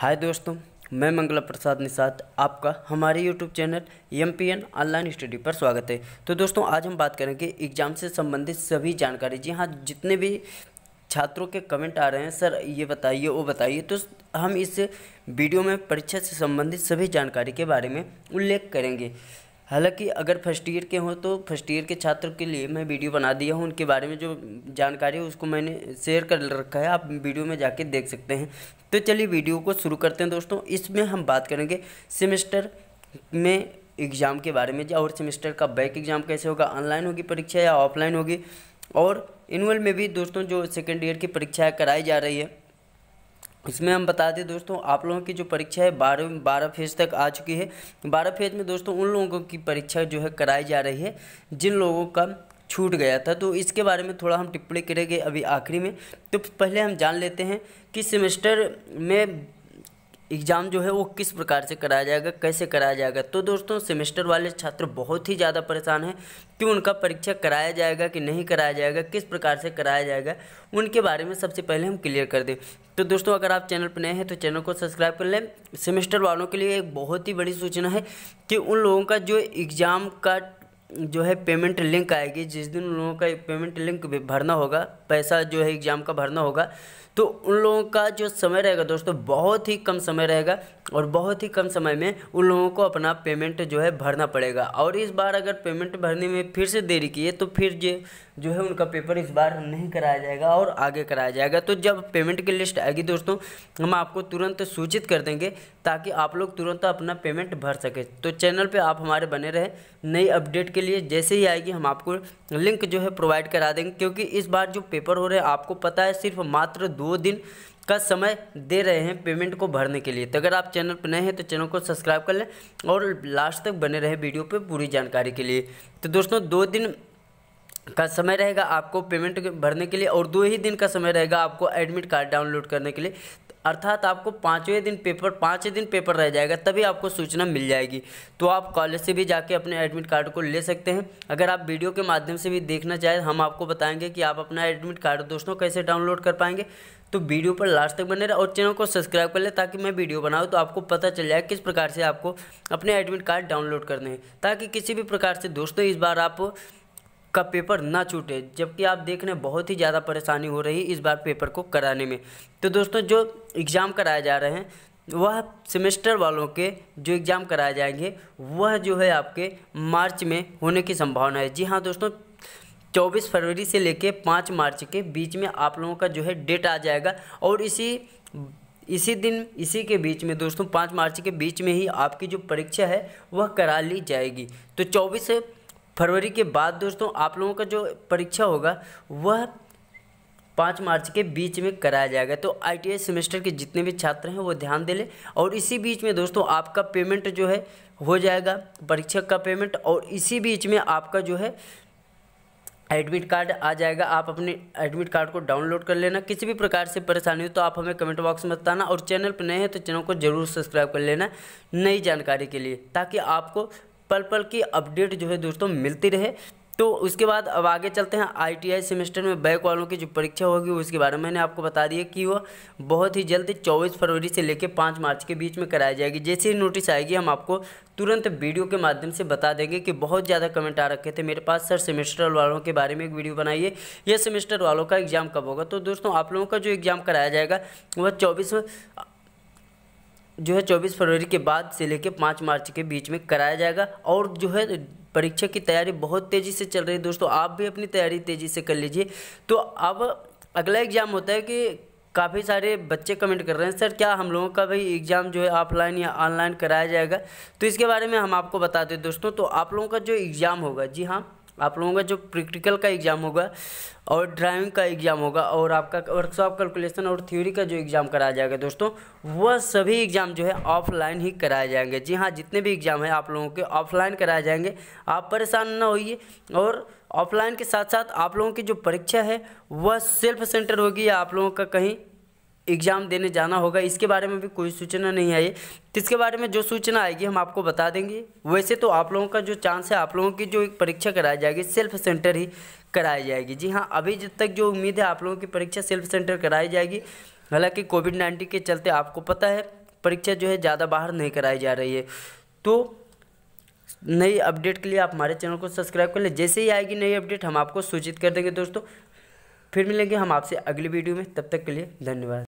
हाय दोस्तों मैं मंगला प्रसाद निषाद आपका हमारे YouTube channel M P N online study पर स्वागत है तो दोस्तों आज हम बात करेंगे एग्जाम से संबंधित सभी जानकारी जी हाँ जितने भी छात्रों के कमेंट आ रहे हैं सर ये बताइए वो बताइए तो हम इस वीडियो में परीक्षा से संबंधित सभी जानकारी के बारे में उल्लेख करेंगे हालांकि अगर फर्स्ट ईयर के हों तो फर्स्ट ईयर के छात्रों के लिए मैं वीडियो बना दिया हूँ उनके बारे में जो जानकारी है उसको मैंने शेयर कर रखा है आप वीडियो में जाके देख सकते हैं तो चलिए वीडियो को शुरू करते हैं दोस्तों इसमें हम बात करेंगे सेमेस्टर में एग्ज़ाम के बारे में और सेमेस्टर का बैक एग्ज़ाम कैसे होगा ऑनलाइन होगी परीक्षा या ऑफलाइन होगी और एनुअल में भी दोस्तों जो सेकेंड ईयर की परीक्षाएँ कराई जा रही है इसमें हम बता दें दोस्तों आप लोगों की जो परीक्षा है बारह बारह फेज तक आ चुकी है बारह फेज में दोस्तों उन लोगों की परीक्षा जो है कराई जा रही है जिन लोगों का छूट गया था तो इसके बारे में थोड़ा हम टिप्पणी करेंगे अभी आखिरी में तो पहले हम जान लेते हैं कि सेमेस्टर में एग्ज़ाम जो है वो किस प्रकार से कराया जाएगा कैसे कराया जाएगा तो दोस्तों सेमेस्टर वाले छात्र बहुत ही ज़्यादा परेशान हैं कि उनका परीक्षा कराया जाएगा कि नहीं कराया जाएगा किस प्रकार से कराया जाएगा उनके बारे में सबसे पहले हम क्लियर कर दें तो दोस्तों अगर आप चैनल पर नए हैं तो चैनल को सब्सक्राइब कर लें सेमेस्टर वालों के लिए एक बहुत ही बड़ी सूचना है कि उन लोगों का जो एग्ज़ाम का जो है पेमेंट लिंक आएगी जिस दिन उन लोगों का पेमेंट लिंक भरना होगा पैसा जो है एग्ज़ाम का भरना होगा तो उन लोगों का जो समय रहेगा दोस्तों बहुत ही कम समय रहेगा और बहुत ही कम समय में उन लोगों को अपना पेमेंट जो है भरना पड़ेगा और इस बार अगर पेमेंट भरने में फिर से देरी की है तो फिर जो जो है उनका पेपर इस बार नहीं कराया जाएगा और आगे कराया जाएगा तो जब पेमेंट की लिस्ट आएगी दोस्तों हम आपको तुरंत सूचित कर देंगे ताकि आप लोग तुरंत अपना पेमेंट भर सकें तो चैनल पर आप हमारे बने रहें नई अपडेट के लिए जैसे ही आएगी हम आपको लिंक जो है प्रोवाइड करा देंगे क्योंकि इस बार जो पेपर हो रहे हैं आपको पता है सिर्फ मात्र दो वो दिन का समय दे रहे हैं पेमेंट को भरने के लिए तो अगर आप चैनल पर नए हैं तो चैनल को सब्सक्राइब कर लें और लास्ट तक बने रहें वीडियो पर पूरी जानकारी के लिए तो दोस्तों दो दिन का समय रहेगा आपको पेमेंट भरने के लिए और दो ही दिन का समय रहेगा आपको एडमिट कार्ड डाउनलोड करने के लिए अर्थात आपको पाँचवें दिन पेपर पाँच दिन पेपर रह जाएगा तभी आपको सूचना मिल जाएगी तो आप कॉलेज से भी जाके अपने एडमिट कार्ड को ले सकते हैं अगर आप वीडियो के माध्यम से भी देखना चाहें हम आपको बताएंगे कि आप अपना एडमिट कार्ड दोस्तों कैसे डाउनलोड कर पाएंगे तो वीडियो पर लास्ट तक बने रहे और चैनल को सब्सक्राइब कर ले ताकि मैं वीडियो बनाऊँ तो आपको पता चल जाए किस प्रकार से आपको अपने एडमिट कार्ड डाउनलोड करने हैं ताकि किसी भी प्रकार से दोस्तों इस बार आप का पेपर ना छूटे जबकि आप देख रहे हैं बहुत ही ज़्यादा परेशानी हो रही है इस बार पेपर को कराने में तो दोस्तों जो एग्ज़ाम कराए जा रहे हैं वह सेमेस्टर वालों के जो एग्ज़ाम कराए जाएंगे वह जो है आपके मार्च में होने की संभावना है जी हाँ दोस्तों चौबीस फरवरी से लेकर पाँच मार्च के बीच में आप लोगों का जो है डेट आ जाएगा और इसी इसी दिन इसी के बीच में दोस्तों पाँच मार्च के बीच में ही आपकी जो परीक्षा है वह करा ली जाएगी तो चौबीस फरवरी के बाद दोस्तों आप लोगों का जो परीक्षा होगा वह पाँच मार्च के बीच में कराया जाएगा तो आई सेमेस्टर के जितने भी छात्र हैं वो ध्यान दे लें और इसी बीच में दोस्तों आपका पेमेंट जो है हो जाएगा परीक्षक का पेमेंट और इसी बीच में आपका जो है एडमिट कार्ड आ जाएगा आप अपने एडमिट कार्ड को डाउनलोड कर लेना किसी भी प्रकार से परेशानी हो तो आप हमें कमेंट बॉक्स में बताना और चैनल पर नए हैं तो चैनल को जरूर सब्सक्राइब कर लेना नई जानकारी के लिए ताकि आपको पल पल की अपडेट जो है दोस्तों मिलती रहे तो उसके बाद अब आगे चलते हैं आईटीआई सेमेस्टर में बैक वालों की जो परीक्षा होगी उसके बारे में मैंने आपको बता दिया कि वह बहुत ही जल्द 24 फरवरी से लेकर 5 मार्च के बीच में कराई जाएगी जैसे ही नोटिस आएगी हम आपको तुरंत वीडियो के माध्यम से बता देंगे कि बहुत ज़्यादा कमेंट आ रखे थे मेरे पास सर सेमेस्टर वालों के बारे में एक वीडियो बनाइए यह सेमेस्टर वालों का एग्ज़ाम कब होगा तो दोस्तों आप लोगों का जो एग्ज़ाम कराया जाएगा वह चौबीस जो है चौबीस फरवरी के बाद से लेकर पाँच मार्च के बीच में कराया जाएगा और जो है परीक्षा की तैयारी बहुत तेज़ी से चल रही है दोस्तों आप भी अपनी तैयारी तेज़ी से कर लीजिए तो अब अगला एग्ज़ाम होता है कि काफ़ी सारे बच्चे कमेंट कर रहे हैं सर क्या हम लोगों का भाई एग्ज़ाम जो है ऑफलाइन या ऑनलाइन कराया जाएगा तो इसके बारे में हम आपको बता दें दोस्तों तो आप लोगों का जो एग्ज़ाम होगा जी हाँ आप लोगों का जो प्रैक्टिकल का एग्ज़ाम होगा और ड्राइविंग का एग्ज़ाम होगा और आपका वर्कशॉप कैलकुलेशन और थ्योरी का जो एग्ज़ाम कराया जाएगा दोस्तों वह सभी एग्ज़ाम जो है ऑफलाइन ही कराए जाएंगे जी हाँ जितने भी एग्ज़ाम है आप लोगों के ऑफलाइन कराए जाएंगे आप परेशान ना होइए और ऑफलाइन के साथ साथ आप लोगों की जो परीक्षा है वह सेल्फ सेंटर होगी या आप लोगों का कहीं एग्ज़ाम देने जाना होगा इसके बारे में भी कोई सूचना नहीं आई तो इसके बारे में जो सूचना आएगी हम आपको बता देंगे वैसे तो आप लोगों का जो चांस है आप लोगों की जो एक परीक्षा कराई जाएगी सेल्फ सेंटर ही कराई जाएगी जी हाँ अभी जब तक जो उम्मीद है आप लोगों की परीक्षा सेल्फ सेंटर कराई जाएगी हालांकि कोविड नाइन्टीन के चलते आपको पता है परीक्षा जो है ज़्यादा बाहर नहीं कराई जा रही है तो नई अपडेट के लिए आप हमारे चैनल को सब्सक्राइब कर लें जैसे ही आएगी नई अपडेट हम आपको सूचित कर देंगे दोस्तों फिर मिलेंगे हम आपसे अगली वीडियो में तब तक के लिए धन्यवाद